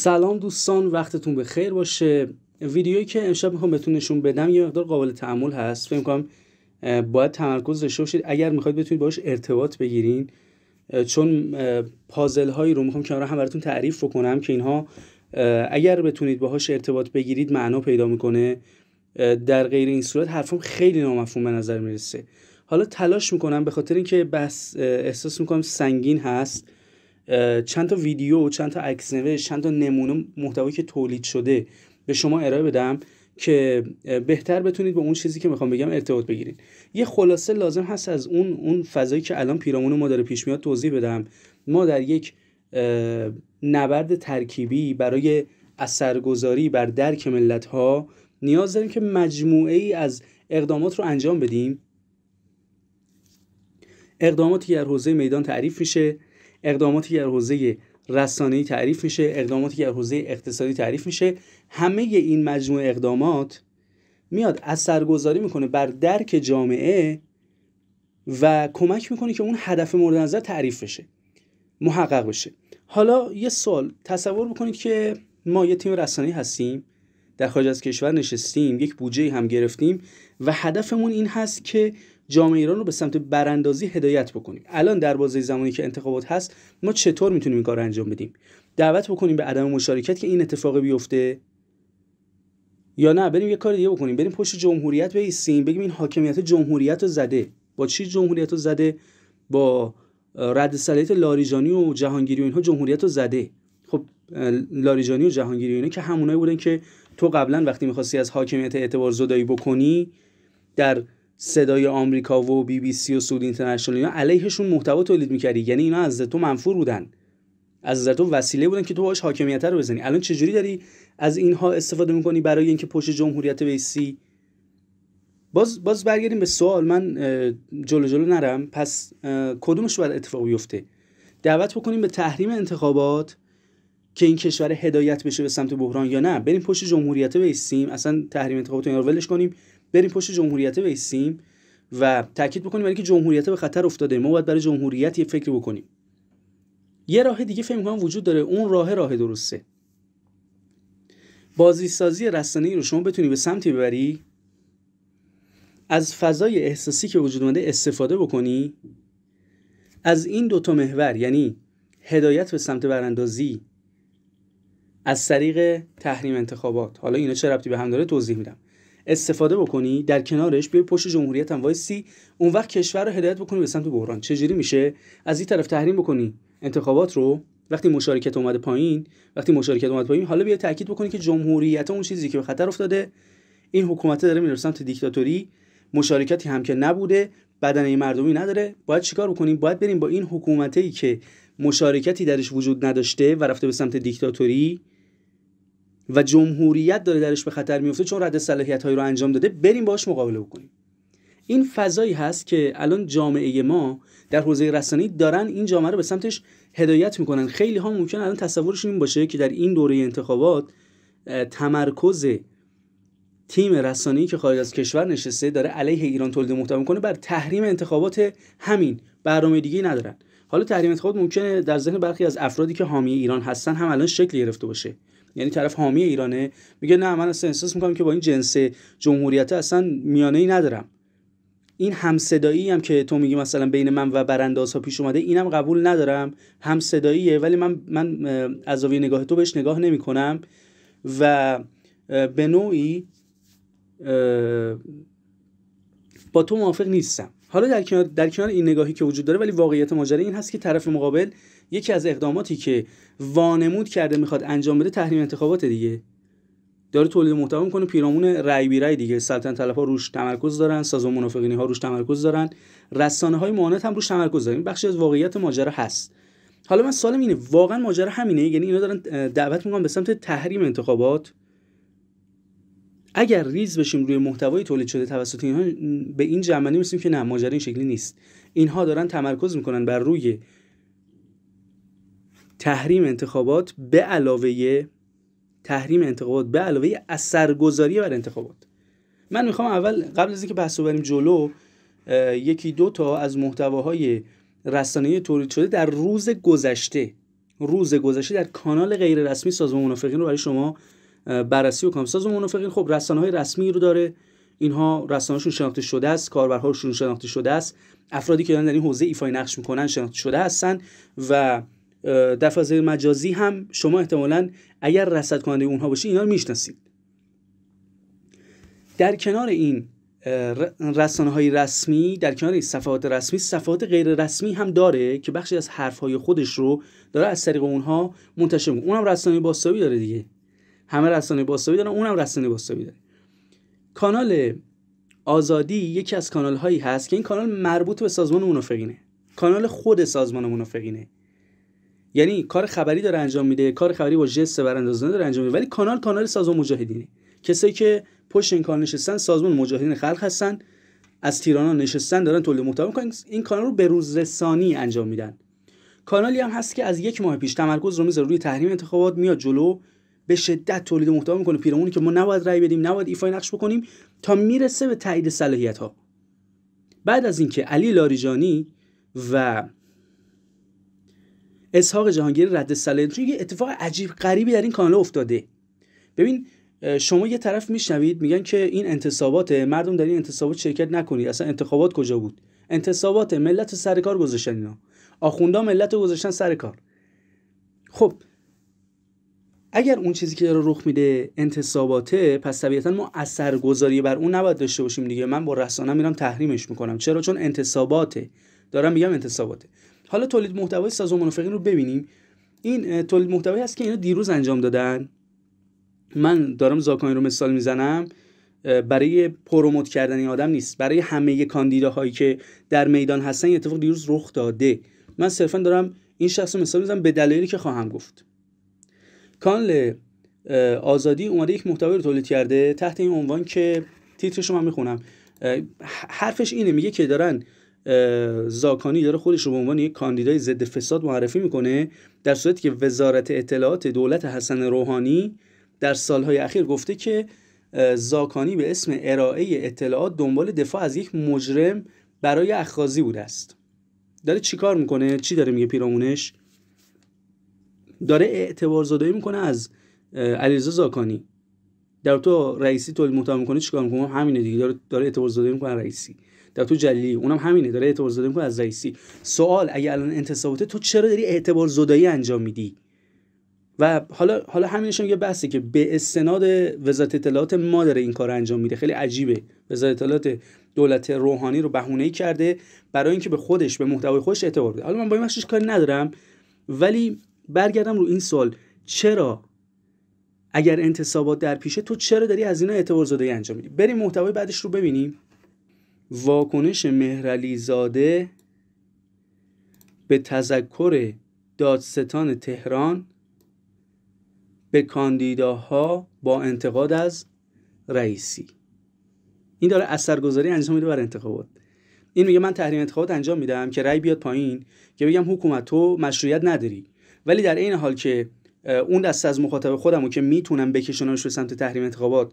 سلام دوستان وقتتون به خیر باشه ویدیویی که امشب میخوام بهتون نشون بدم یه مقدار قابل تعمل هست فکر کنم باید تمرکز داشته باشید اگر میخواید بتونید باش ارتباط بگیرین چون پازل هایی رو میخوام کنار هم براتون تعریف بکنم که اینها اگر بتونید باهاش ارتباط بگیرید معنا پیدا میکنه در غیر این صورت حرفم خیلی نامفهوم به نظر میرسه حالا تلاش میکنم به خاطر اینکه بس احساس میکنم سنگین هست چند تا ویدیو چند تا عکس چند تا نمونه محتوایی که تولید شده به شما ارائه بدم که بهتر بتونید به اون چیزی که میخوام بگم ارتباط بگیرید یه خلاصه لازم هست از اون اون فضایی که الان پیرامون ما داره پیش میاد توضیح بدم ما در یک نبرد ترکیبی برای اثرگذاری بر درک ملت ها نیاز داریم که مجموعه ای از اقدامات رو انجام بدیم اقداماتی که در حوزه میدان تعریف میشه اقداماتی در حوزه رسانه‌ای تعریف میشه اقداماتی که در حوزه اقتصادی تعریف میشه همه این مجموع اقدامات میاد اثرگذاری میکنه بر درک جامعه و کمک میکنه که اون هدف مورد نظر تعریف بشه محقق بشه حالا یه سوال تصور بکنید که ما یه تیم رسانه‌ای هستیم در خارج از کشور نشستیم یک بودجه هم گرفتیم و هدفمون این هست که جامعه ایران رو به سمت براندازی هدایت بکنیم الان در بازه زمانی که انتخابات هست ما چطور میتونیم این کار رو انجام بدیم دعوت بکنیم به عدم مشارکت که این اتفاق بیفته یا نه بریم یه کار دیگه بکنیم بریم پشت جمهوریت بیسیم بگیم این حاکمیت جمهوریت رو زده با چی جمهوریت رو زده با رد صلاحیت لاریجانی و جهانگیری و اینها جمهوریت رو زده خب لاریجانی و جهانگیری که همونایی بودن که تو قبلا وقتی میخواستی از حاکمیت اعتبار زدایی بکنی در صدای آمریکا و بی بی سی و سود اینترنشنال اینا علیهشون محتوا تولید میکردی یعنی اینا از تو منفور بودن از نظر تو وسیله بودن که تو باش حاکمیت رو بزنی الان چجوری داری از اینها استفاده میکنی برای اینکه پشت جمهوریت بیسی باز باز برگردیم به سوال من جلو جلو نرم پس کدومش باید اتفاق بیفته دعوت بکنیم به تحریم انتخابات که این کشور هدایت بشه به سمت بحران یا نه بریم پشت جمهوریت بیسیم اصلا تحریم انتخابات رو ولش کنیم بریم پشت جمهوریت بیسیم و تاکید بکنیم برای اینکه جمهوریت به خطر افتاده ما باید برای جمهوریت یه فکر بکنیم یه راه دیگه فکر می‌کنم وجود داره اون راه راه درسته بازیسازی رسانه‌ای رو شما بتونی به سمتی ببری از فضای احساسی که وجود اومده استفاده بکنی از این دوتا محور یعنی هدایت به سمت براندازی از طریق تحریم انتخابات حالا اینا چه ربطی به هم داره توضیح میدم استفاده بکنی در کنارش بیای پشت جمهوریت هم وایسی اون وقت کشور رو هدایت بکنی به سمت بحران چجوری میشه از این طرف تحریم بکنی انتخابات رو وقتی مشارکت اومد پایین وقتی مشارکت اومد پایین حالا بیا تاکید بکنی که جمهوریت اون چیزی که به خطر افتاده این حکومت داره میره سمت دیکتاتوری مشارکتی هم که نبوده بدنه مردمی نداره باید چیکار بکنیم باید بریم با این حکومتی که مشارکتی درش وجود نداشته و رفته به سمت دیکتاتوری و جمهوریت داره درش به خطر میفته چون رد صلاحیت هایی رو انجام داده بریم باش مقابله بکنیم این فضایی هست که الان جامعه ما در حوزه رسانه‌ای دارن این جامعه رو به سمتش هدایت میکنن خیلی ها ممکن الان تصورش این باشه که در این دوره انتخابات تمرکز تیم رسانه‌ای که خارج از کشور نشسته داره علیه ایران تولید محتوا میکنه بر تحریم انتخابات همین برنامه دیگه ندارن حالا تحریم انتخابات ممکنه در ذهن برخی از افرادی که حامی ایران هستن هم الان شکل گرفته باشه یعنی طرف حامی ایرانه میگه نه من اصلا احساس میکنم که با این جنس جمهوریت اصلا میانه ای ندارم این همصدایی هم که تو میگی مثلا بین من و ها پیش اومده اینم قبول ندارم همصداییه ولی من من از نگاه تو بهش نگاه نمیکنم و به نوعی با تو موافق نیستم حالا در کنار, در کنار این نگاهی که وجود داره ولی واقعیت ماجرا این هست که طرف مقابل یکی از اقداماتی که وانمود کرده میخواد انجام بده تحریم انتخابات دیگه داره تولید محتوا میکنه پیرامون رای بی رای دیگه سلطنت روش تمرکز دارن سازمان منافقینی ها روش تمرکز دارن رسانه های معاونت هم روش تمرکز دارن بخشی از واقعیت ماجرا هست حالا من سالم اینه واقعا ماجرا همینه یعنی اینا دارن دعوت میکنن به سمت تحریم انتخابات اگر ریز بشیم روی محتوای تولید شده توسط اینها به این جمعنی میسیم که نه ماجرا این شکلی نیست اینها دارن تمرکز میکنن بر روی تحریم انتخابات به علاوه تحریم انتخابات به علاوه اثرگذاری بر انتخابات من میخوام اول قبل از اینکه بحث بریم جلو یکی دو تا از محتواهای رسانه‌ای تولید شده در روز گذشته روز گذشته در کانال غیر رسمی سازمان منافقین رو برای شما بررسی و سازمان منافقین خب رسانه های رسمی رو داره اینها رسانه‌شون شناخته شده است کاربرهاشون شناخته شده است افرادی که دارن در این حوزه ایفای نقش میکنن شناخته شده هستن و در فضای مجازی هم شما احتمالا اگر رصد کننده اونها باشید اینا رو میشناسید در کنار این رسانه های رسمی در کنار این صفحات رسمی صفحات غیر رسمی هم داره که بخشی از حرف های خودش رو داره از طریق اونها منتشر میکنه اونم رسانه باستابی داره دیگه همه رسانه باستابی دارن اونم رسانه باستابی داره کانال آزادی یکی از کانال هایی هست که این کانال مربوط به سازمان منافقینه کانال خود سازمان منافقینه یعنی کار خبری داره انجام میده کار خبری با جست براندازانه داره انجام میده ولی کانال کانال سازمان مجاهدینه کسایی که پشت این کانال نشستن سازمان مجاهدین خلق هستن از تیرانا نشستن دارن تولید محتوا میکنن این کانال رو به روز رسانی انجام میدن کانالی هم هست که از یک ماه پیش تمرکز رو میذاره روی تحریم انتخابات میاد جلو به شدت تولید محتوا میکنه پیرامونی که ما نباید رأی بدیم نباید ایفای نقش بکنیم تا میرسه به تایید صلاحیت ها بعد از اینکه علی لاریجانی و اسحاق جهانگیر رد سلیم چون یه اتفاق عجیب غریبی در این کانال افتاده ببین شما یه طرف میشنوید میگن که این انتصابات مردم در این انتصابات شرکت نکنید اصلا انتخابات کجا بود انتصابات ملت سر کار گذاشتن اینا آخوندا ملت گذاشتن سر کار خب اگر اون چیزی که داره رخ میده انتصاباته پس طبیعتا ما اثرگذاری بر اون نباید داشته باشیم دیگه من با رسانه میرم تحریمش میکنم چرا چون انتصاباته دارم میگم انتصاباته حالا تولید محتوای سازمان منافقین رو ببینیم این تولید محتوایی هست که اینا دیروز انجام دادن من دارم زاکانی رو مثال میزنم برای پروموت کردن این آدم نیست برای همه کاندیداهایی که در میدان هستن اتفاق دیروز رخ داده من صرفا دارم این شخص رو مثال میزنم به دلایلی که خواهم گفت کانل آزادی اومده یک محتوای رو تولید کرده تحت این عنوان که تیترش رو من میخونم حرفش اینه میگه که دارن زاکانی داره خودش رو به عنوان یک کاندیدای ضد فساد معرفی میکنه در صورتی که وزارت اطلاعات دولت حسن روحانی در سالهای اخیر گفته که زاکانی به اسم ارائه اطلاعات دنبال دفاع از یک مجرم برای اخاذی بوده است داره چیکار میکنه چی داره میگه پیرامونش داره اعتبار زدایی میکنه از علیرضا زاکانی در تو رئیسی تولید محتوا میکنه چیکار میکنه همینه دیگه داره داره اعتبار میکنه رئیسی در تو جلیلی اونم همینه داره اعتبار زدایی میکنه از رئیسی سوال اگه الان انتصاباته تو چرا داری اعتبار زدایی انجام میدی و حالا حالا همینشون یه بحثه که به استناد وزارت اطلاعات ما داره این کار انجام میده خیلی عجیبه وزارت اطلاعات دولت روحانی رو بهونه کرده برای اینکه به خودش به محتوای خودش اعتبار بده حالا من با این بحثش کاری ندارم ولی برگردم رو این سوال چرا اگر انتصابات در پیشه تو چرا داری از اینا اعتبار زدایی انجام میدی بریم محتوای بعدش رو ببینیم واکنش مهرعلی زاده به تذکر دادستان تهران به کاندیداها با انتقاد از رئیسی این داره اثرگذاری انجام میده بر انتخابات این میگه من تحریم انتخابات انجام میدم که رأی بیاد پایین که بگم حکومت تو مشروعیت نداری ولی در این حال که اون دست از مخاطب خودم که میتونم بکشونمش به سمت تحریم انتخابات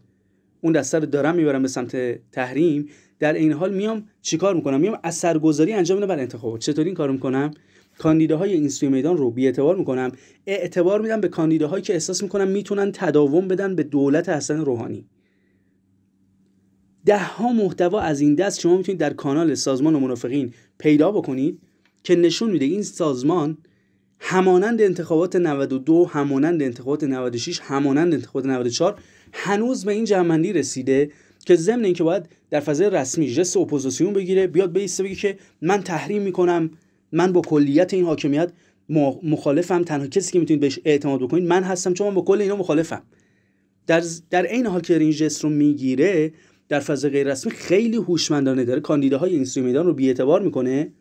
اون دسته رو دارم میبرم به سمت تحریم در این حال میام چیکار میکنم میام اثرگذاری انجام میدم بر انتخابات چطوری این کارو میکنم کاندیداهای این سوی میدان رو اعتبار میکنم اعتبار میدم به کاندیداهایی که احساس میکنم میتونن تداوم بدن به دولت حسن روحانی ده ها محتوا از این دست شما میتونید در کانال سازمان و منافقین پیدا بکنید که نشون میده این سازمان همانند انتخابات 92 همانند انتخابات 96 همانند انتخابات 94 هنوز به این جنبندی رسیده که ضمن اینکه باید در فضای رسمی جست اپوزیسیون بگیره بیاد بیسته بگه که من تحریم میکنم من با کلیت این حاکمیت مخالفم تنها کسی که میتونید بهش اعتماد بکنید من هستم چون من با کل اینا مخالفم در در عین حال که این جست رو میگیره در فضای غیر رسمی خیلی هوشمندانه داره کاندیداهای میدان رو بی‌اعتبار میکنه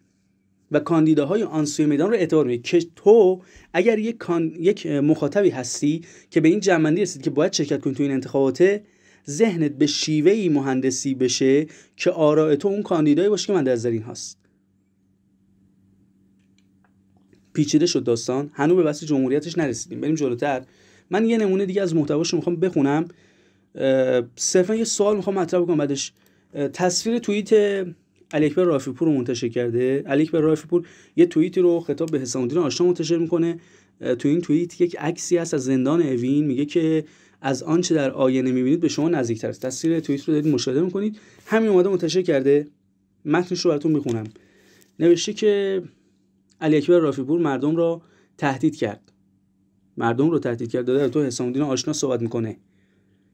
و کاندیداهای آن سوی میدان رو اعتبار میده که تو اگر یک, یک مخاطبی هستی که به این جنبندی رسید که باید شرکت کنی تو این انتخاباته ذهنت به شیوهی مهندسی بشه که آراء تو اون کاندیدایی باشه که من در این هست پیچیده شد داستان هنوز به بحث جمهوریتش نرسیدیم بریم جلوتر من یه نمونه دیگه از محتواش رو میخوام بخونم صرفا یه سوال میخوام مطرح بکنم بعدش تصویر توییت اکبر رافی پور رو منتشر کرده اکبر رافی پور یه توییتی رو خطاب به حسام الدین آشنا منتشر میکنه تو این توییت یک عکسی هست از زندان اوین میگه که از آنچه در آینه میبینید به شما نزدیکتر است تصویر توییت رو دارید مشاهده میکنید همین اومده منتشر کرده متنش رو براتون میخونم نوشته که علی اکبر رافی مردم را تهدید کرد مردم رو تهدید کرد داره تو حسام الدین آشنا صحبت میکنه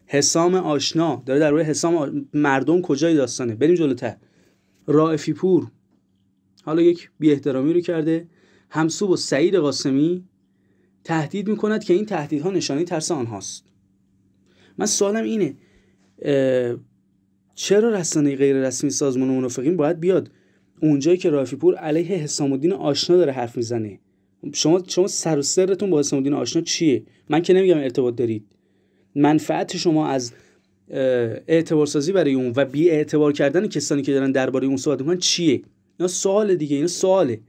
حسام آشنا داره در روی حسام آ... مردم کجای داستانه بریم جلوتر رائفی پور حالا یک بی احترامی رو کرده همسو با سعید قاسمی تهدید میکند که این تهدیدها نشانی ترس آنهاست من سوالم اینه چرا رسانه غیر رسمی سازمان منافقین باید بیاد اونجایی که رائفی پور علیه حسام الدین آشنا داره حرف میزنه شما شما سر و سرتون با حسام الدین آشنا چیه من که نمیگم ارتباط دارید منفعت شما از اعتبارسازی برای اون و بی اعتبار کردن کسانی که دارن درباره اون صحبت میکنن چیه اینا سوال دیگه اینا سواله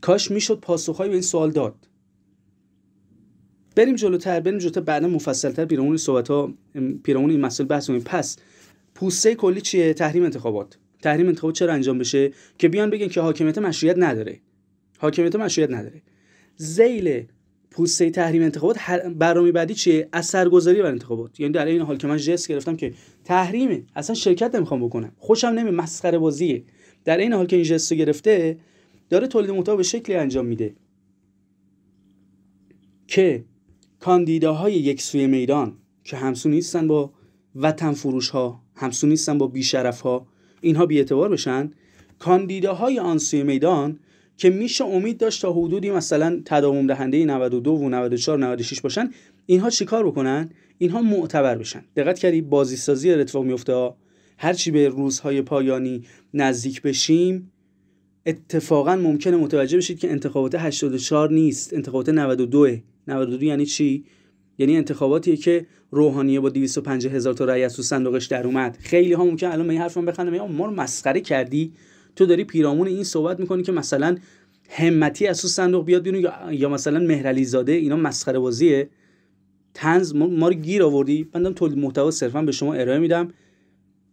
کاش میشد پاسخهایی به این سوال داد بریم جلوتر بریم جلوتر بعدا مفصلتر پیرامون صحبت ها پیرامون این مسئله بحث کنیم پس پوسته کلی چیه تحریم انتخابات تحریم انتخابات چرا انجام بشه که بیان بگن که حاکمیت مشروعیت نداره حاکمیت مشروعیت نداره زیل پوسته تحریم انتخابات برنامه بعدی چیه اثرگذاری بر انتخابات یعنی در این حال که من جس گرفتم که تحریمه اصلا شرکت نمیخوام بکنم خوشم نمی مسخره بازیه در این حال که این جس گرفته داره تولید محتوا به شکلی انجام میده که کاندیداهای یک سوی میدان که همسو نیستن با وطن فروش ها همسو نیستن با بیشرف ها اینها بی اعتبار بشن کاندیداهای آن سوی میدان که میشه امید داشت تا حدودی مثلا تداوم دهنده 92 و 94 96 باشن اینها چیکار بکنن اینها معتبر بشن دقت کردی بازی سازی اتفاق میفته هرچی به روزهای پایانی نزدیک بشیم اتفاقا ممکنه متوجه بشید که انتخابات 84 نیست انتخابات 92 92 یعنی چی یعنی انتخاباتیه که روحانیه با 250 هزار تا رأی از تو صندوقش در اومد خیلی ها ممکن الان به این حرفم بخندم ما رو مسخره کردی تو داری پیرامون این صحبت میکنی که مثلا همتی از تو صندوق بیاد بیرون یا, مثلا مهرعلی زاده اینا مسخره بازیه تنز ما رو گیر آوردی من دارم تولید محتوا صرفا به شما ارائه میدم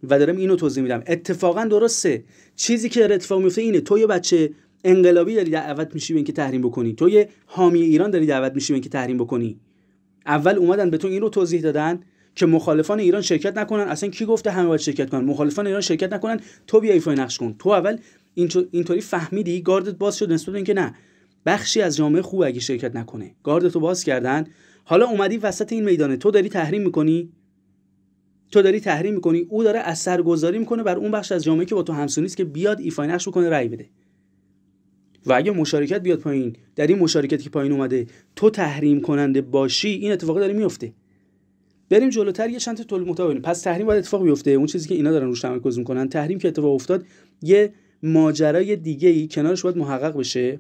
و دارم اینو توضیح میدم اتفاقا درسته چیزی که داره اتفاق میفته اینه تو یه بچه انقلابی داری دعوت میشی به اینکه تحریم بکنی تو یه حامی ایران داری دعوت میشی به اینکه تحریم بکنی اول اومدن به تو این رو توضیح دادن که مخالفان ایران شرکت نکنن اصلا کی گفته همه باید شرکت کنن مخالفان ایران شرکت نکنن تو بیا ایفای نقش کن تو اول اینطوری فهمیدی گاردت باز شد نسبت اینکه نه بخشی از جامعه خوب اگه شرکت نکنه گاردتو باز کردن حالا اومدی وسط این میدانه تو داری تحریم میکنی تو داری تحریم میکنی او داره اثرگذاری میکنه بر اون بخش از جامعه که با تو همسو نیست که بیاد ایفای نقش بکنه رأی بده و اگه مشارکت بیاد پایین در این مشارکت که پایین اومده تو تحریم کننده باشی این اتفاق داره میفته بریم جلوتر یه چند تا تولید محتوا پس تحریم باید اتفاق بیفته اون چیزی که اینا دارن روش تمرکز میکنن تحریم که اتفاق افتاد یه ماجرای دیگه ای کنارش باید محقق بشه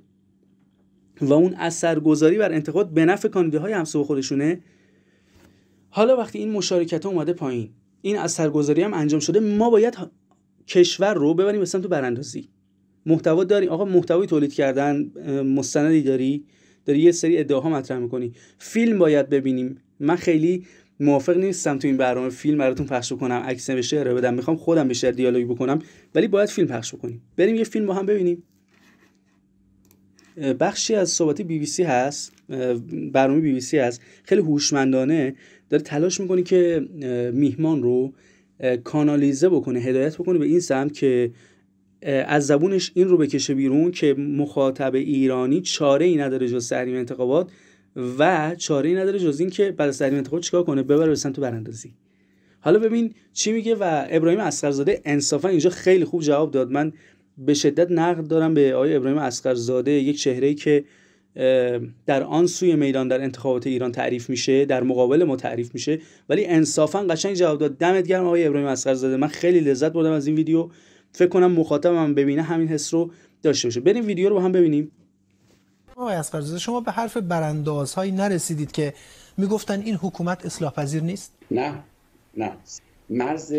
و اون اثرگذاری بر انتقاد به نفع کاندیداهای همسو خودشونه حالا وقتی این مشارکت اومده پایین این اثرگذاری هم انجام شده ما باید کشور رو ببریم به تو براندازی محتوا داری آقا محتوای تولید کردن مستندی داری داری یه سری ادعاها مطرح میکنی فیلم باید ببینیم من خیلی موافق نیستم تو این برنامه فیلم براتون پخش کنم عکس بشه رو بدم میخوام خودم بیشتر دیالوگ بکنم ولی باید فیلم پخش بکنیم بریم یه فیلم با هم ببینیم بخشی از صحبت بی بی سی هست برنامه بی بی سی هست خیلی هوشمندانه داره تلاش میکنه که میهمان رو کانالیزه بکنه هدایت بکنه به این سمت که از زبونش این رو بکشه بیرون که مخاطب ایرانی چاره ای نداره جز تحریم انتخابات و چاره ای نداره جز این که بعد از تحریم انتخاب چیکار کنه ببره به سمت براندازی حالا ببین چی میگه و ابراهیم اسقرزاده انصافا اینجا خیلی خوب جواب داد من به شدت نقد دارم به آقای ابراهیم اسقرزاده یک چهره که در آن سوی میدان در انتخابات ایران تعریف میشه در مقابل ما تعریف میشه ولی انصافا قشنگ جواب داد دمت گرم آقای ابراهیم اسقرزاده من خیلی لذت بردم از این ویدیو فکر کنم مخاطبم ببینه همین حس رو داشته باشه بریم ویدیو رو با هم ببینیم آقای اسفرزاد شما به حرف براندازهایی نرسیدید که میگفتن این حکومت اصلاح پذیر نیست؟ نه نه مرز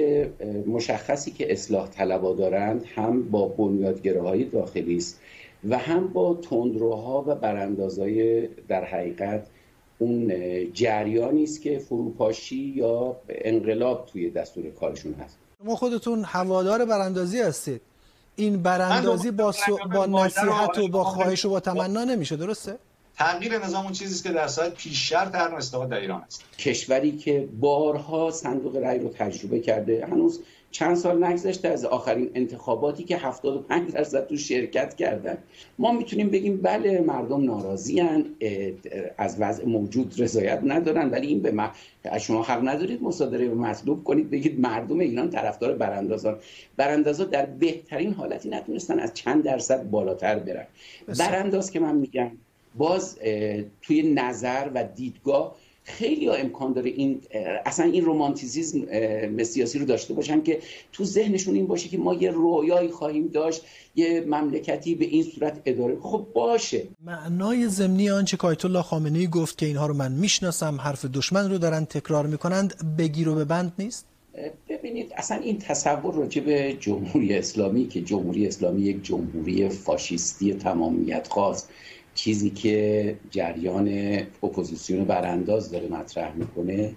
مشخصی که اصلاح طلبا دارند هم با های داخلی است و هم با تندروها و براندازهای در حقیقت اون جریانی است که فروپاشی یا انقلاب توی دستور کارشون هست شما خودتون هوادار براندازی هستید این براندازی با, سو... با نصیحت و آره، با خواهش و با خب. تمنا نمیشه درسته؟ تغییر نظام اون چیزی که در ساعت پیشتر در استفاده در ایران است کشوری که بارها صندوق رای رو تجربه کرده هنوز چند سال نگذشته از آخرین انتخاباتی که 75 درصد تو شرکت کردن ما میتونیم بگیم بله مردم ناراضی از وضع موجود رضایت ندارن ولی این به ما شما حق ندارید مصادره و مطلوب کنید بگید مردم ایران طرفدار براندازان ها در بهترین حالتی نتونستن از چند درصد بالاتر برن برانداز که من میگم باز توی نظر و دیدگاه خیلی ها امکان داره این اصلا این رومانتیزیزم سیاسی رو داشته باشن که تو ذهنشون این باشه که ما یه رویایی خواهیم داشت یه مملکتی به این صورت اداره خب باشه معنای ضمنی آنچه کایت آیت الله خامنه‌ای گفت که اینها رو من میشناسم حرف دشمن رو دارن تکرار میکنند بگیر و ببند نیست ببینید اصلا این تصور راجع به جمهوری اسلامی که جمهوری اسلامی یک جمهوری فاشیستی تمامیت خواست چیزی که جریان اپوزیسیون برانداز داره مطرح میکنه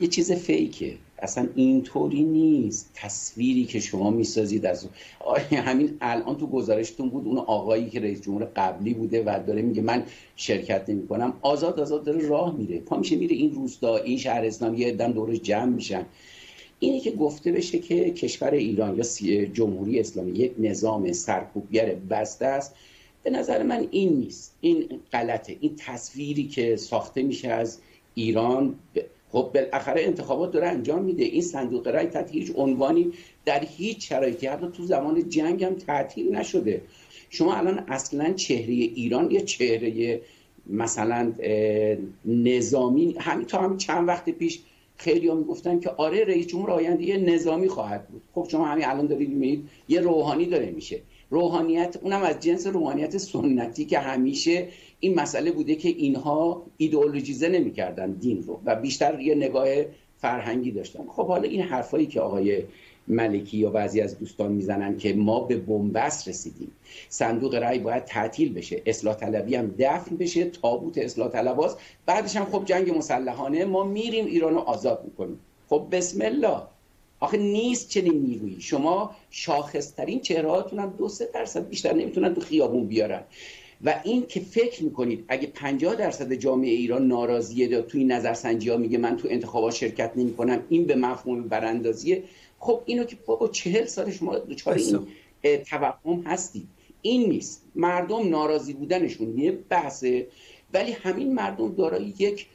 یه چیز فیکه اصلا اینطوری نیست تصویری که شما میسازید از همین الان تو گزارشتون بود اون آقایی که رئیس جمهور قبلی بوده و داره میگه من شرکت نمی کنم آزاد آزاد داره راه میره پا میشه میره این روستا این شهر اسلام یه عدم دورش جمع میشن اینی که گفته بشه که کشور ایران یا جمهوری اسلامی یک نظام سرکوبگر بسته است به نظر من این نیست این غلطه این تصویری که ساخته میشه از ایران خب بالاخره انتخابات داره انجام میده این صندوق رای تحت هیچ عنوانی در هیچ شرایطی حتی تو زمان جنگ هم تعطیل نشده شما الان اصلا چهره ایران یا چهره مثلا نظامی همین تا هم چند وقت پیش خیلی هم میگفتن که آره رئیس جمهور آینده یه نظامی خواهد بود خب شما همین الان دارید میبینید یه روحانی داره میشه روحانیت اونم از جنس روحانیت سنتی که همیشه این مسئله بوده که اینها ایدئولوژیزه نمیکردن دین رو و بیشتر یه نگاه فرهنگی داشتن خب حالا این حرفایی که آقای ملکی یا بعضی از دوستان میزنن که ما به بنبست رسیدیم صندوق رای باید تعطیل بشه اصلاح طلبی هم دفن بشه تابوت اصلاح طلباست بعدش هم خب جنگ مسلحانه ما میریم ایران رو آزاد میکنیم خب بسم الله آخه نیست چنین نیرویی شما شاخصترین چهرهاتون هم دو سه درصد بیشتر نمیتونن تو خیابون بیارن و این که فکر میکنید اگه 50 درصد جامعه ایران ناراضیه توی نظرسنجی ها میگه من تو انتخابات شرکت نمیکنم این به مفهوم براندازیه خب اینو که بابا چهل سال شما دچار این توهم هستید این نیست مردم ناراضی بودنشون یه بحثه ولی همین مردم دارای یک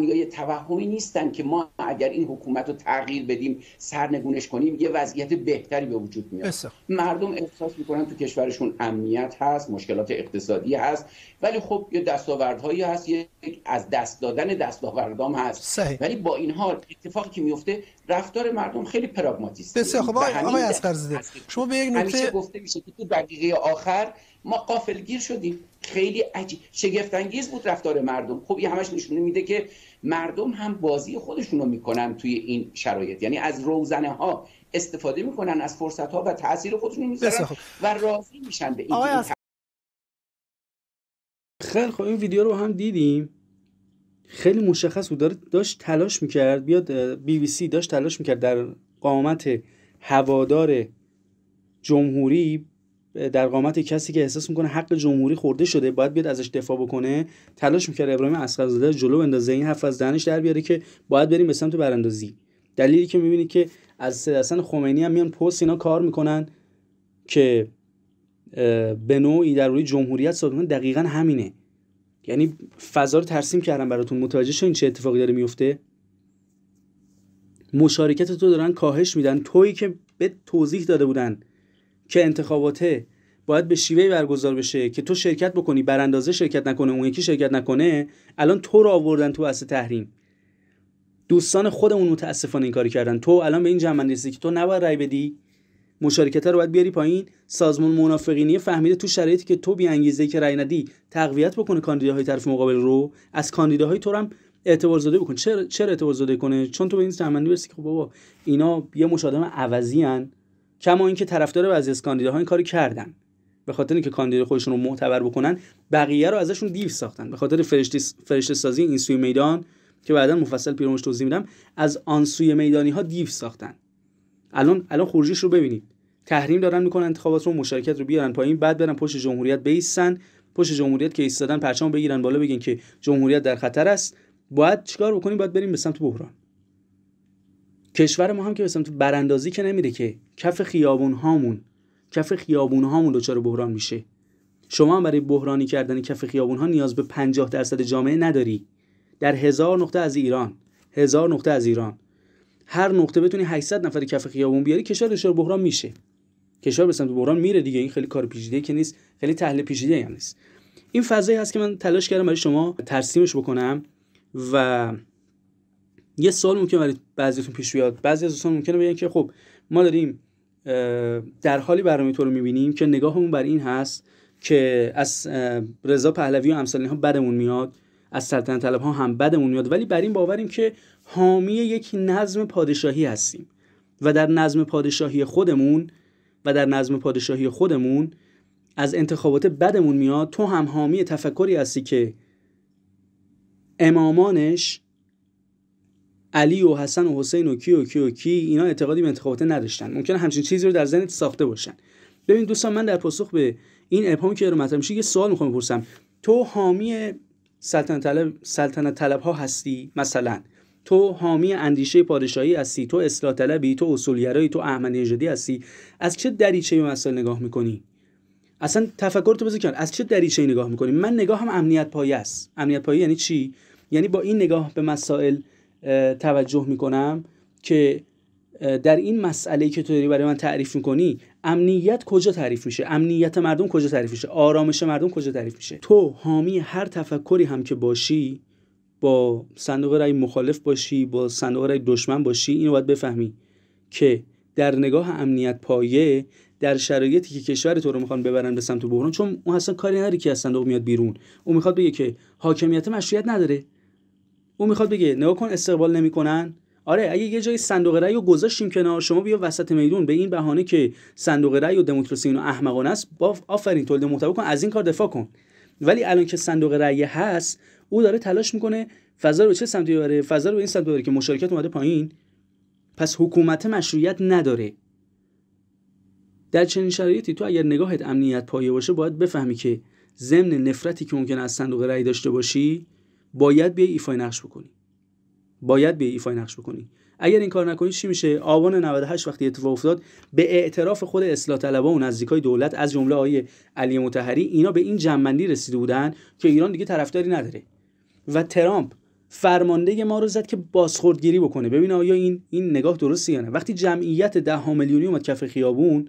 یا یه توهمی نیستن که ما اگر این حکومت رو تغییر بدیم سرنگونش کنیم یه وضعیت بهتری به وجود میاد مردم احساس میکنن تو کشورشون امنیت هست مشکلات اقتصادی هست ولی خب یه دستاوردهایی هست یه از دست دادن دستاوردام هست ولی با این حال اتفاقی که میفته رفتار مردم خیلی پراگماتیست بسیار خب آقای زده. شما به یک نکته گفته میشه که تو دقیقه آخر ما قافلگیر شدیم خیلی عجیب شگفت بود رفتار مردم خب این همش نشونه میده که مردم هم بازی خودشون رو میکنن توی این شرایط یعنی از روزنه ها استفاده میکنن از فرصت ها و تاثیر خودشون میذارن و راضی میشن به این خیلی خب این ویدیو رو هم دیدیم خیلی مشخص بود داشت تلاش میکرد بیاد بی بی سی داشت تلاش میکرد در قامت هوادار جمهوری در قامت کسی که احساس میکنه حق جمهوری خورده شده باید بیاد ازش دفاع بکنه تلاش میکرد ابراهیم اسقرزاده جلو اندازه این حرف از دهنش در بیاره که باید بریم به سمت براندازی دلیلی که میبینید که از حسن خمینی هم میان پست اینا کار میکنن که به نوعی در روی جمهوریت صادقان دقیقا همینه یعنی فضا رو ترسیم کردن براتون متوجه این چه اتفاقی داره میفته مشارکت تو دارن کاهش میدن تویی که به توضیح داده بودن که انتخاباته باید به شیوهی برگزار بشه که تو شرکت بکنی براندازه شرکت نکنه اون یکی شرکت نکنه الان تو رو آوردن تو اصل تحریم دوستان خودمون متاسفانه این کاری کردن تو الان به این جمع رسیدی که تو نباید رای بدی مشارکته رو باید بیاری پایین سازمان منافقینی فهمیده تو شرایطی که تو بی انگیزه که رای ندی تقویت بکنه کاندیداهای طرف مقابل رو از کاندیداهای تو هم اعتبار زده بکن چرا چرا اعتبار کنه چون تو به این تمنی برسی که خب بابا اینا یه مشادم عوضی ان کما اینکه طرفدار بعضی از کاندیداها این کارو کردن به خاطر اینکه کاندید خودشون رو معتبر بکنن بقیه رو ازشون دیو ساختن به خاطر فرشت سازی این سوی میدان که بعدا مفصل پیرامونش توضیح میدم از آن سوی میدانی ها دیو ساختن الان الان خروجیش رو ببینید تحریم دارن میکنن انتخابات رو مشارکت رو بیارن پایین بعد برن پشت جمهوریت بیسن پشت جمهوریت که ایستادن پرچم بگیرن بالا بگن که جمهوریت در خطر است باید چیکار بکنیم باید بریم به سمت بحران کشور ما هم که به سمت براندازی که نمیره که کف خیابون هامون کف خیابون هامون دچار بحران میشه شما برای بحرانی کردن کف خیابون ها نیاز به 50 درصد جامعه نداری در هزار نقطه از ایران هزار نقطه از ایران هر نقطه بتونی 800 نفر کف خیابون بیاری کشور دچار بحران میشه کشور به سمت بحران میره دیگه این خیلی کار پیچیده که نیست خیلی تحلیل پیچیده هم نیست این فضایی هست که من تلاش کردم برای شما ترسیمش بکنم و یه سال ممکنه برای بعضیتون پیش بیاد بعضی از دوستان ممکنه بگن که خب ما داریم در حالی برنامه تو رو میبینیم که نگاهمون بر این هست که از رضا پهلوی و امثال ها بدمون میاد از سلطنت طلب ها هم بدمون میاد ولی بر این باوریم که حامی یک نظم پادشاهی هستیم و در نظم پادشاهی خودمون و در نظم پادشاهی خودمون از انتخابات بدمون میاد تو هم حامی تفکری هستی که امامانش علی و حسن و حسین و کی و کی و کی اینا اعتقادی به انتخابات نداشتن ممکنه همچین چیزی رو در ذهنت ساخته باشن ببین دوستان من در پاسخ به این ابهام که مطرح میشه یه سوال میخوام بپرسم تو حامی سلطنت طلب طلب ها هستی مثلا تو حامی اندیشه پادشاهی هستی تو اصلاح طلبی تو اصولگرایی تو احمدی هستی از چه دریچه به مسائل نگاه میکنی اصلا تفکر تو بزن از چه دریچه نگاه میکنی من نگاه هم امنیت پایه است امنیت پایی یعنی چی یعنی با این نگاه به مسائل توجه میکنم که در این مسئله که تو داری برای من تعریف میکنی امنیت کجا تعریف میشه امنیت مردم کجا تعریف میشه آرامش مردم کجا تعریف میشه تو حامی هر تفکری هم که باشی با صندوق رای مخالف باشی با صندوق رای دشمن باشی اینو باید بفهمی که در نگاه امنیت پایه در شرایطی که کشور تو رو میخوان ببرن به سمت بحران چون اون اصلا کاری نداره که از صندوق میاد بیرون او میخواد بگه که حاکمیت مشروعیت نداره او میخواد بگه نگاه کن استقبال نمیکنن آره اگه یه جایی صندوق رأی رو گذاشتیم کنار شما بیا وسط میدون به این بهانه که صندوق رأی و دموکراسی اینو احمقانه است با آفرین تولد محتوا کن از این کار دفاع کن ولی الان که صندوق هست او داره تلاش میکنه فضا رو به چه سمتی ببره فضا رو به این سمت ببره که مشارکت اومده پایین پس حکومت مشروعیت نداره در چنین شرایطی تو اگر نگاهت امنیت پایه باشه باید بفهمی که ضمن نفرتی که ممکن از صندوق رأی داشته باشی باید بیای ایفای نقش بکنی باید بیای ایفای نقش بکنی اگر این کار نکنی چی میشه آبان 98 وقتی اتفاق افتاد به اعتراف خود اصلاح طلبها و نزدیکای دولت از جمله آقای علی متحری اینا به این جنبندی رسیده بودن که ایران دیگه طرفداری نداره و ترامپ فرمانده ما رو زد که بازخوردگیری بکنه ببین آیا این این نگاه درستی یا نه وقتی جمعیت ده میلیونی اومد کف خیابون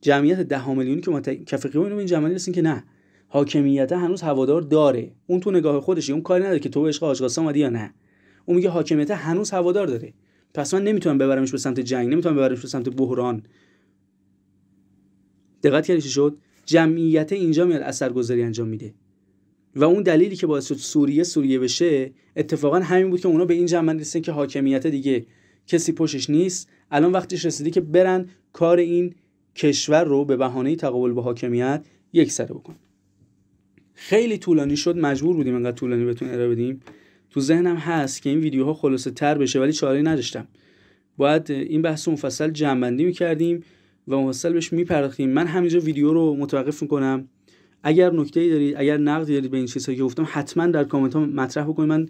جمعیت ده میلیونی که اومد کف خیابون این جمعیت رسید که نه حاکمیت هنوز هوادار داره اون تو نگاه خودشه اون کاری نداره که تو به عشق حاج یا نه اون میگه حاکمیت هنوز هوادار داره پس من نمیتونم ببرمش به سمت جنگ نمیتونم ببرمش به سمت بحران دقت کردی شد جمعیت اینجا میاد اثرگذاری انجام میده و اون دلیلی که باعث شد سوریه سوریه بشه اتفاقا همین بود که اونا به این جمع رسیدن که حاکمیت دیگه کسی پشش نیست الان وقتش رسیده که برن کار این کشور رو به بهانه تقابل با حاکمیت یک سره بکن خیلی طولانی شد مجبور بودیم انقدر طولانی بهتون ارائه بدیم تو ذهنم هست که این ویدیوها خلاصه تر بشه ولی چاره نداشتم باید این بحث رو مفصل جنبندی میکردیم و مفصل بهش میپرداختیم من همینجا ویدیو رو متوقف میکنم اگر نکته دارید اگر نقدی دارید به این چیزهایی که گفتم حتما در کامنت ها مطرح بکنید من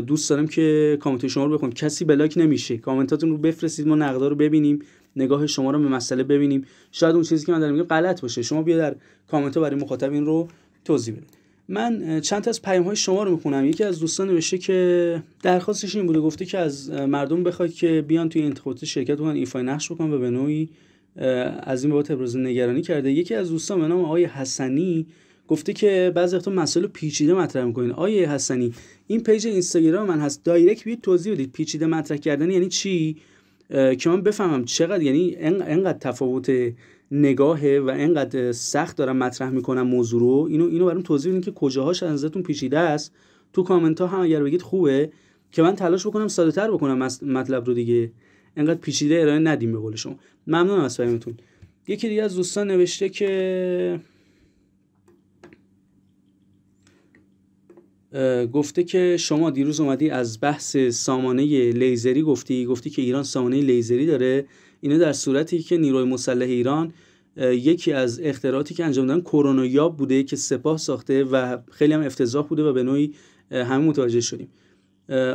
دوست دارم که کامنت شما رو بخونم کسی بلاک نمیشه کامنتاتون رو بفرستید ما نقدا رو ببینیم نگاه شما رو به مسئله ببینیم شاید اون چیزی که من دارم میگم غلط باشه شما بیا در کامنت ها برای مخاطب این رو توضیح بدید من چند تا از پیام های شما رو میخونم یکی از دوستان نوشته که درخواستش این بوده گفته که از مردم بخواد که بیان توی انتخابات شرکت بکنن ایفای نقش بکنن و به نوعی از این بابت ابراز نگرانی کرده یکی از دوستان به نام آقای حسنی گفته که بعضی وقتا مسئله پیچیده مطرح میکنین آیه حسنی این پیج اینستاگرام من هست دایرکت بیاید توضیح بدید پیچیده مطرح کردن یعنی چی که من بفهمم چقدر یعنی انقدر تفاوت نگاهه و انقدر سخت دارم مطرح میکنم موضوع رو اینو اینو برام توضیح بدین که کجاهاش از نظرتون پیچیده است تو کامنت هم اگر بگید خوبه که من تلاش بکنم ساده بکنم مطلب رو دیگه انقدر پیچیده ارائه ندیم به قول شما ممنون از فهمتون یکی دیگه از دوستان نوشته که گفته که شما دیروز اومدی از بحث سامانه لیزری گفتی گفتی که ایران سامانه لیزری داره اینا در صورتی که نیروی مسلح ایران یکی از اختراعاتی که انجام دادن یاب بوده که سپاه ساخته و خیلی هم افتضاح بوده و به نوعی همه متوجه شدیم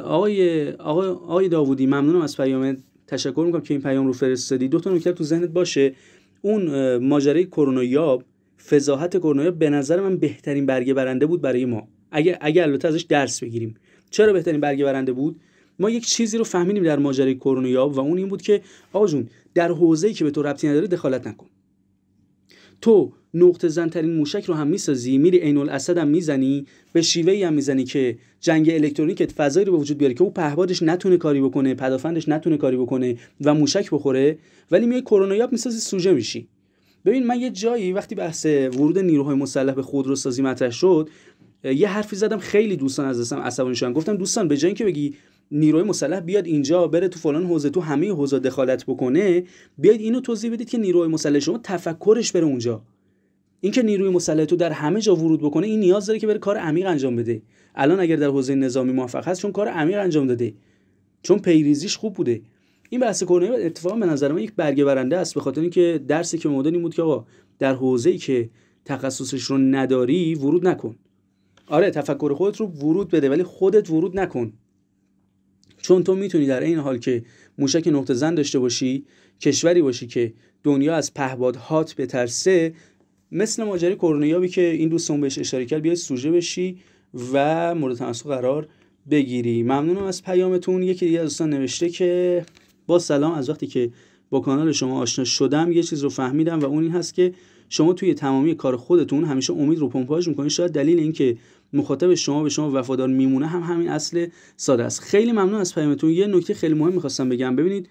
آقای, آقای, آقای داوودی ممنونم از پیامت تشکر میکنم که این پیام رو فرستادی دو تا نکته تو ذهنت باشه اون ماجرای کرونا یاب فضاحت کرونا به نظر من بهترین برگه برنده بود برای ما اگر اگه البته ازش درس بگیریم چرا بهترین برگه برنده بود ما یک چیزی رو فهمیدیم در ماجرای یاب و اون این بود که آقا در حوزه‌ای که به تو ربطی نداره دخالت نکن تو نقطه زنترین موشک رو هم میسازی میری عین الاسد هم میزنی به شیوه هم میزنی که جنگ الکترونیکت فضایی رو به وجود بیاره که او پهبادش نتونه کاری بکنه پدافندش نتونه کاری بکنه و موشک بخوره ولی میای یاب میسازی سوژه میشی ببین من یه جایی وقتی بحث ورود نیروهای مسلح به سازی مطرح شد یه حرفی زدم خیلی دوستان از دستم عصبانی شدن گفتم دوستان به جای اینکه بگی نیروی مسلح بیاد اینجا بره تو فلان حوزه تو همه حوزه دخالت بکنه بیاید اینو توضیح بدید که نیروی مسلح شما تفکرش بره اونجا اینکه نیروی مسلح تو در همه جا ورود بکنه این نیاز داره که بره کار عمیق انجام بده الان اگر در حوزه نظامی موفق هست چون کار عمیق انجام داده چون پیریزیش خوب بوده این بحث کرونه اتفاقا به نظر من یک برگه برنده است به خاطر اینکه درسی که مدن این بود که آقا در حوزه‌ای که تخصصش رو نداری ورود نکن آره تفکر خودت رو ورود بده ولی خودت ورود نکن چون تو میتونی در این حال که موشک نقطه زن داشته باشی کشوری باشی که دنیا از پهباد هات ترسه مثل ماجرای کرونیابی که این دوستمون بهش اشاره کرد بیاید سوژه بشی و مورد تناسب قرار بگیری ممنونم از پیامتون یکی دیگه از دوستان نوشته که با سلام از وقتی که با کانال شما آشنا شدم یه چیز رو فهمیدم و اون این هست که شما توی تمامی کار خودتون همیشه امید رو پمپاژ میکنید شاید دلیل اینکه مخاطب شما به شما وفادار میمونه هم همین اصل ساده است خیلی ممنون از پیامتون یه نکته خیلی مهم میخواستم بگم ببینید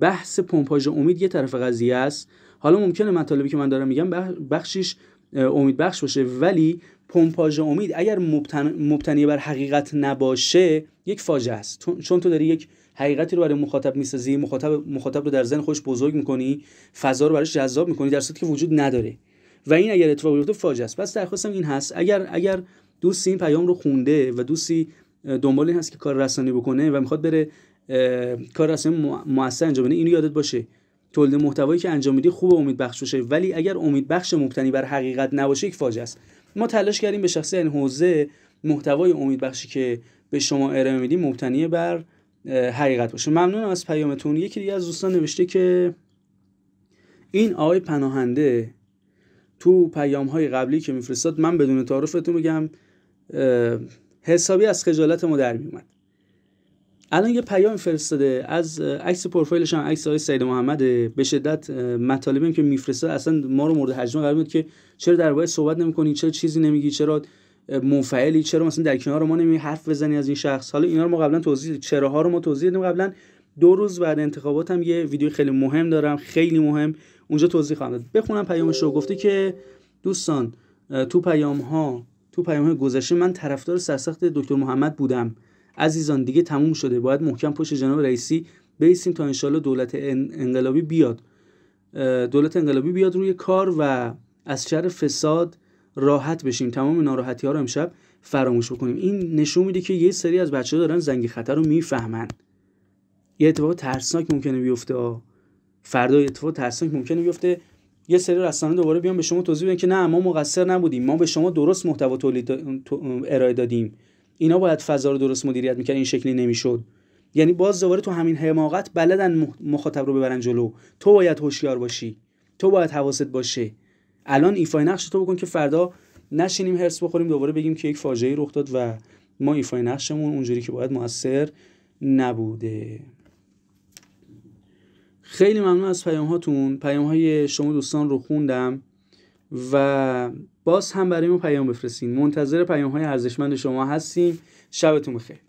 بحث پمپاژ امید یه طرف قضیه است حالا ممکنه مطالبی که من دارم میگم بخشش امید بخش باشه ولی پمپاژ امید اگر مبتنی بر حقیقت نباشه یک فاجعه است چون تو داری یک حقیقتی رو برای مخاطب میسازی مخاطب مخاطب رو در ذهن خودش بزرگ میکنی فضا رو براش جذاب میکنی در صورتی که وجود نداره و این اگر اتفاق بیفته فاجعه است پس درخواستم این هست اگر اگر دوستی این پیام رو خونده و دوستی دنبال این هست که کار رسانی بکنه و میخواد بره کار رسانی موثر انجام بده اینو یادت باشه تولید محتوایی که انجام میدی خوب امید بخش باشه ولی اگر امید بخش مبتنی بر حقیقت نباشه یک فاجعه است ما تلاش کردیم به شخصی یعنی این حوزه محتوای امید بخشی که به شما ارائه میدیم مبتنی بر حقیقت باشه ممنونم از پیامتون یکی دیگه از دوستان نوشته که این آقای پناهنده تو پیام های قبلی که میفرستاد من بدون تعارفتون بگم حسابی از خجالت ما در الان یه پیام فرستاده از عکس پروفایلش هم عکس های سید محمد به شدت مطالبی که میفرسته اصلا ما رو مورد حجم قرار میده که چرا در باید صحبت نمیکنی چرا چیزی نمیگی چرا منفعلی چرا مثلا در کنار ما نمی حرف بزنی از این شخص حالا اینا رو ما قبلا توضیح چرا ها رو ما توضیح دادیم قبلا دو روز بعد انتخابات هم یه ویدیو خیلی مهم دارم خیلی مهم اونجا توضیح خواهم داد بخونم پیامش رو گفته که دوستان تو پیام ها تو پیامهای گذشته من طرفدار سرسخت دکتر محمد بودم عزیزان دیگه تموم شده باید محکم پشت جناب رئیسی بیسیم تا انشالله دولت انقلابی بیاد دولت انقلابی بیاد روی کار و از شر فساد راحت بشیم تمام ناراحتی ها رو امشب فراموش بکنیم این نشون میده که یه سری از بچه دارن زنگ خطر رو میفهمن یه اتفاق ترسناک ممکنه بیفته فردا اتفاق ترسناک ممکنه بیفته یه سری رسانه دوباره بیان به شما توضیح بدن که نه ما مقصر نبودیم ما به شما درست محتوا تولید ارائه دادیم اینا باید فضا رو درست مدیریت میکرد این شکلی نمیشد یعنی باز دوباره تو همین حماقت بلدن مخاطب رو ببرن جلو تو باید هوشیار باشی تو باید حواست باشه الان ایفای نقش تو بکن که فردا نشینیم هرس بخوریم دوباره بگیم که یک فاجعه رخ داد و ما ایفای نقشمون اونجوری که باید موثر نبوده خیلی ممنون از پیام هاتون پیام های شما دوستان رو خوندم و باز هم برای ما پیام بفرستین منتظر پیام های ارزشمند شما هستیم شبتون بخیر